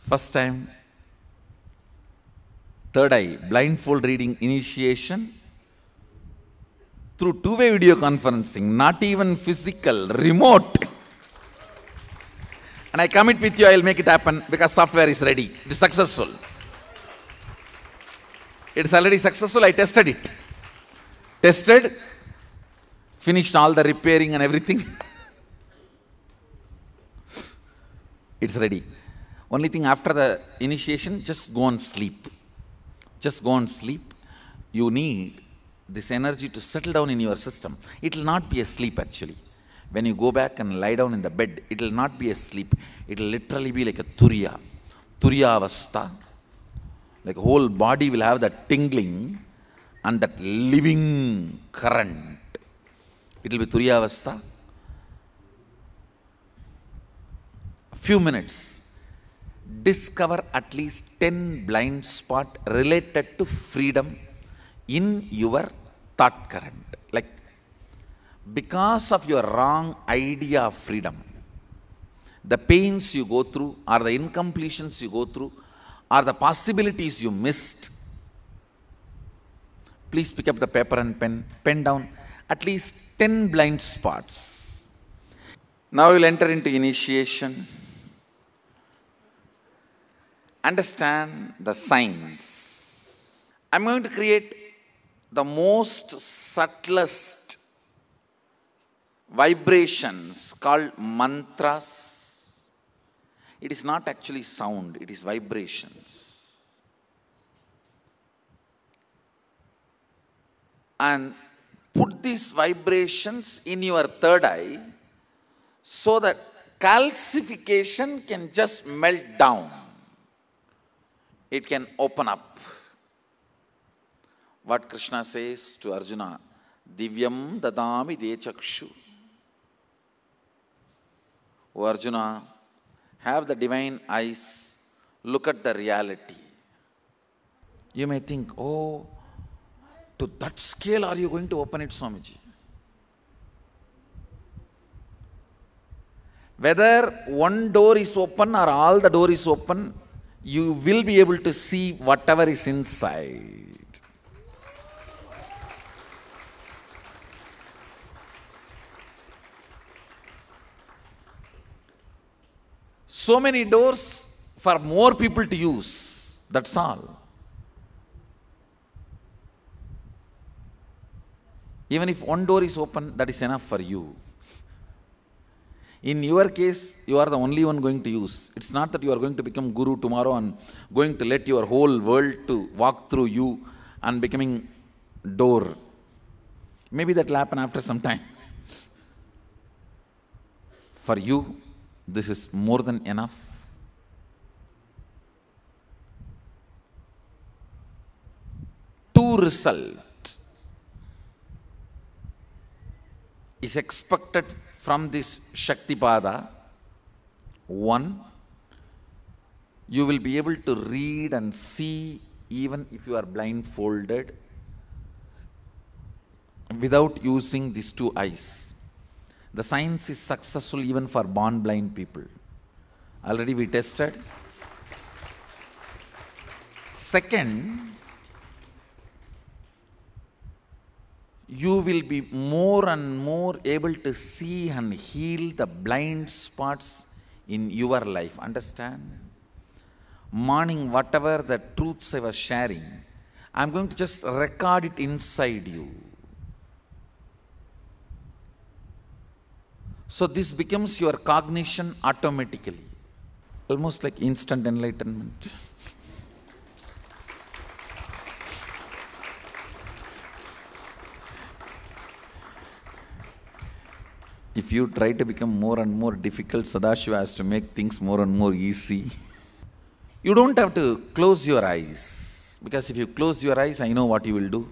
First time, third eye, blindfold reading initiation through two way video conferencing, not even physical, remote. And I commit with you, I'll make it happen because software is ready. It is successful. It's already successful. I tested it. Tested, finished all the repairing and everything. it's ready. Only thing after the initiation, just go and sleep. Just go and sleep. You need this energy to settle down in your system. It will not be a sleep actually. When you go back and lie down in the bed, it will not be a sleep. It will literally be like a turiya, turiya avastha. Like whole body will have that tingling and that living current. It will be turiya avastha. Few minutes. Discover at least 10 blind spot related to freedom in your thought current because of your wrong idea of freedom, the pains you go through, or the incompletions you go through, or the possibilities you missed, please pick up the paper and pen, pen down at least 10 blind spots. Now you'll enter into initiation. Understand the signs. I'm going to create the most subtlest vibrations called mantras. It is not actually sound, it is vibrations. And put these vibrations in your third eye so that calcification can just melt down. It can open up. What Krishna says to Arjuna, Divyam dadami dechakshu. O oh, Arjuna, have the divine eyes, look at the reality. You may think, oh, to that scale are you going to open it, Swamiji? Whether one door is open or all the door is open, you will be able to see whatever is inside. so many doors for more people to use. That's all. Even if one door is open, that is enough for you. In your case, you are the only one going to use. It's not that you are going to become guru tomorrow and going to let your whole world to walk through you and becoming door. Maybe that will happen after some time. For you, this is more than enough? To result is expected from this Shaktipada. One, you will be able to read and see even if you are blindfolded without using these two eyes. The science is successful even for born blind people. Already we tested. Second, you will be more and more able to see and heal the blind spots in your life. Understand? Morning, whatever the truths I was sharing, I'm going to just record it inside you. So this becomes your cognition automatically, almost like instant enlightenment. if you try to become more and more difficult, Sadashiva has to make things more and more easy. you don't have to close your eyes, because if you close your eyes, I know what you will do.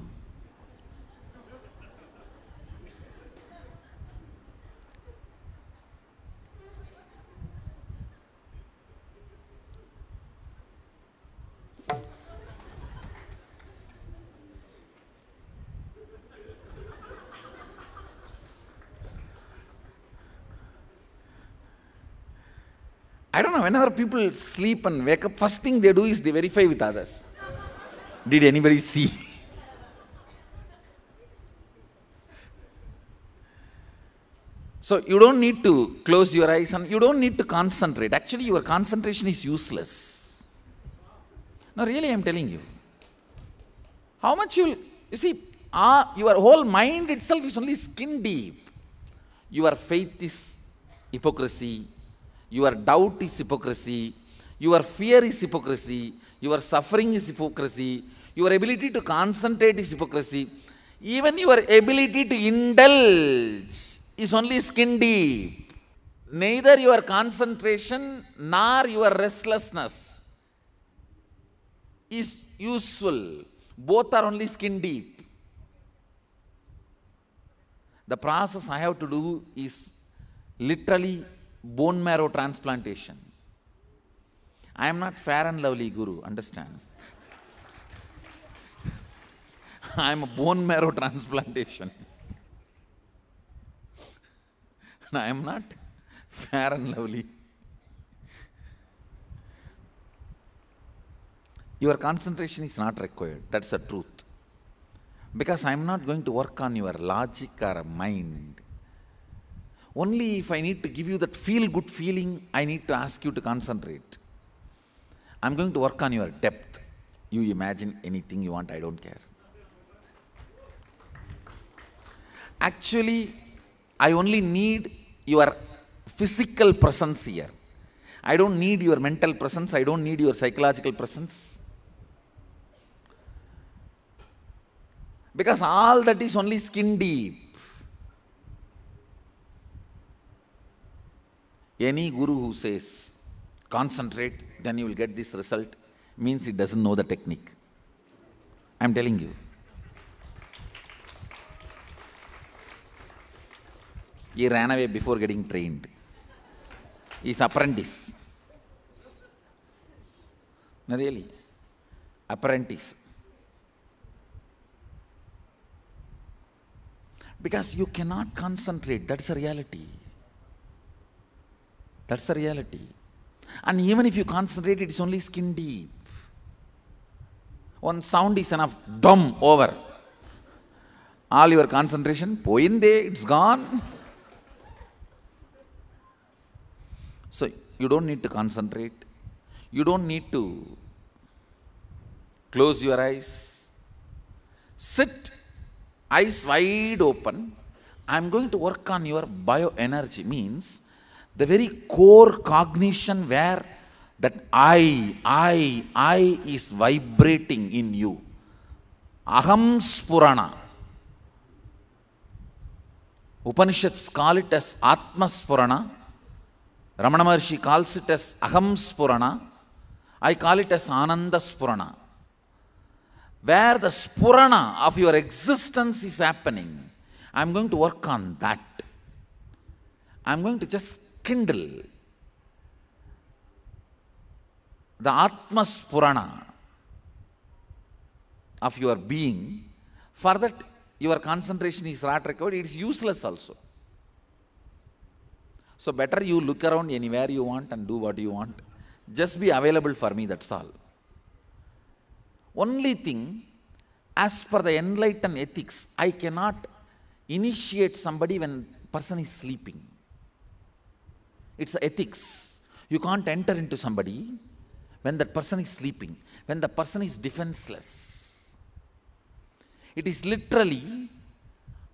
I don't know, whenever people sleep and wake up, first thing they do is they verify with others. Did anybody see? so you don't need to close your eyes and you don't need to concentrate. Actually, your concentration is useless. No, really, I'm telling you. How much you'll, you see, uh, your whole mind itself is only skin deep. Your faith is hypocrisy, your doubt is hypocrisy. Your fear is hypocrisy. Your suffering is hypocrisy. Your ability to concentrate is hypocrisy. Even your ability to indulge is only skin deep. Neither your concentration nor your restlessness is useful. Both are only skin deep. The process I have to do is literally bone marrow transplantation. I am not fair and lovely guru, understand? I am a bone marrow transplantation. and I am not fair and lovely. Your concentration is not required. That's the truth. Because I am not going to work on your logic or mind. Only if I need to give you that feel good feeling, I need to ask you to concentrate. I'm going to work on your depth. You imagine anything you want, I don't care. Actually, I only need your physical presence here. I don't need your mental presence, I don't need your psychological presence. Because all that is only skin deep. Any guru who says, concentrate, then you will get this result, means he doesn't know the technique. I'm telling you. He ran away before getting trained. He's apprentice. not really. Apprentice. Because you cannot concentrate, that's a reality. That's the reality. And even if you concentrate, it's only skin deep. One sound is enough. Dumb, over. All your concentration, poinde, it's gone. So you don't need to concentrate. You don't need to close your eyes. Sit, eyes wide open. I'm going to work on your bioenergy, means the very core cognition where that I, I, I is vibrating in you. Aham Spurana. Upanishads call it as Atma Spurana. Ramana Maharshi calls it as Aham Spurana. I call it as Ananda Spurana. Where the Spurana of your existence is happening, I'm going to work on that. I'm going to just kindle the Atmas Purana of your being, for that your concentration is not required, it is useless also. So better you look around anywhere you want and do what you want. Just be available for me, that's all. Only thing, as per the enlightened ethics, I cannot initiate somebody when person is sleeping. It's ethics. You can't enter into somebody when that person is sleeping, when the person is defenseless. It is literally,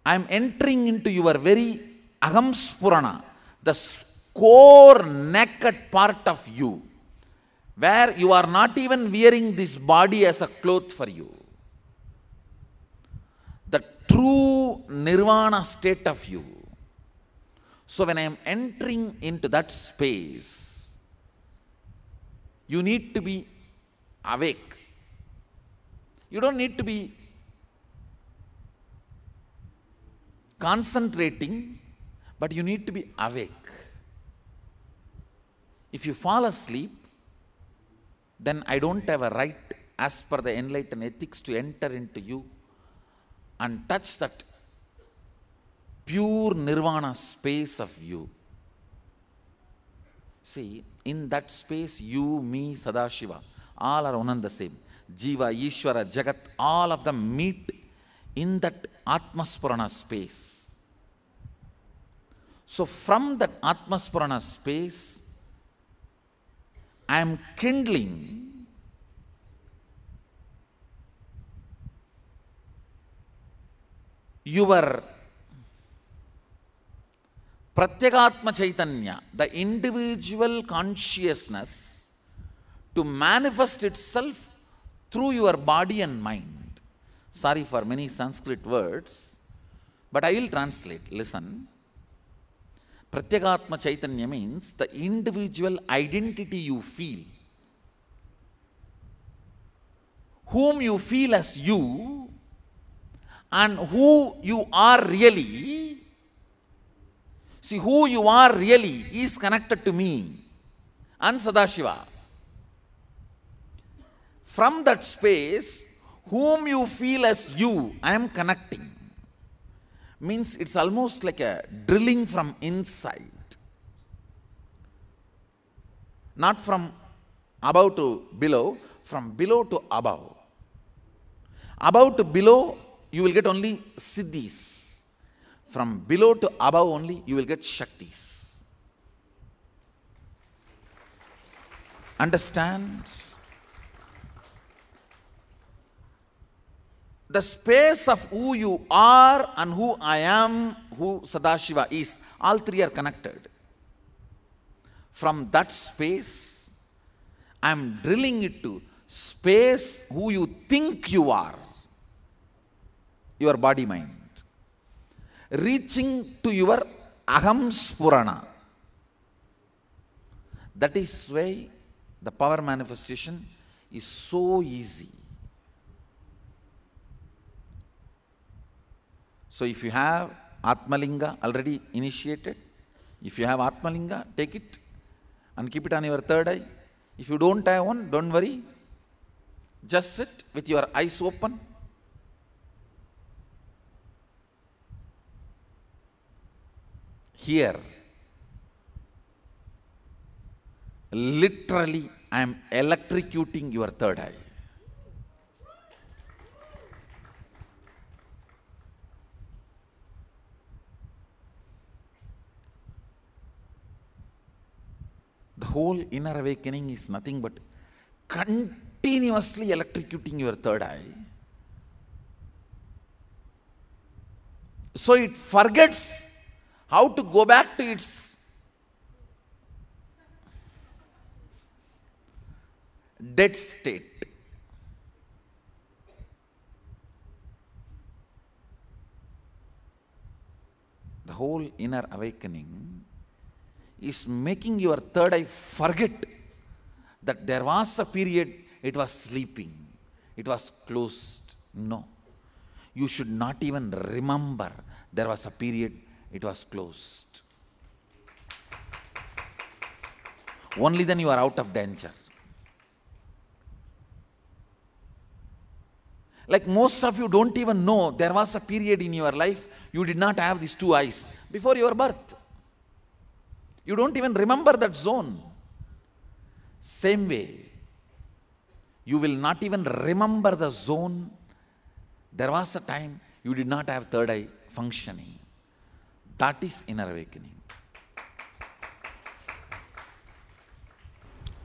I am entering into your very aham purana, the core naked part of you, where you are not even wearing this body as a cloth for you. The true nirvana state of you. So when I am entering into that space, you need to be awake. You don't need to be concentrating, but you need to be awake. If you fall asleep, then I don't have a right, as per the enlightened ethics, to enter into you and touch that pure nirvana space of you. See, in that space, you, me, Sadashiva, all are one and the same. Jiva, Ishvara, Jagat, all of them meet in that Atmaspurana space. So from that Atmaspurana space, I am kindling your Pratyakatma Chaitanya, the individual consciousness, to manifest itself through your body and mind. Sorry for many Sanskrit words, but I will translate. Listen. Pratyakatma Chaitanya means the individual identity you feel. Whom you feel as you and who you are really See, who you are really is connected to me and Sadashiva. From that space, whom you feel as you, I am connecting. Means it's almost like a drilling from inside. Not from above to below, from below to above. Above to below, you will get only siddhis. From below to above only, you will get Shaktis. Understand? The space of who you are and who I am, who Sadashiva is, all three are connected. From that space, I am drilling it to space who you think you are, your body mind reaching to your ahams purana. That is why the power manifestation is so easy. So if you have Atmalinga already initiated, if you have Atmalinga, take it and keep it on your third eye. If you don't have one, don't worry. Just sit with your eyes open here. Literally, I am electrocuting your third eye. The whole inner awakening is nothing but continuously electrocuting your third eye. So it forgets how to go back to its dead state. The whole inner awakening is making your third eye forget that there was a period it was sleeping, it was closed. No. You should not even remember there was a period it was closed. Only then you are out of danger. Like most of you don't even know there was a period in your life you did not have these two eyes before your birth. You don't even remember that zone. Same way, you will not even remember the zone. There was a time you did not have third eye functioning. That is inner awakening.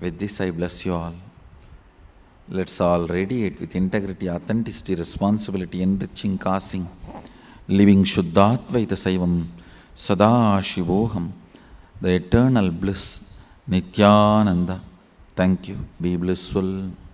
With this, I bless you all. Let's all radiate with integrity, authenticity, responsibility, enriching, causing, living Shuddhatvaita Saivam, Sadashivoham, the eternal bliss, Nityananda. Thank you. Be blissful.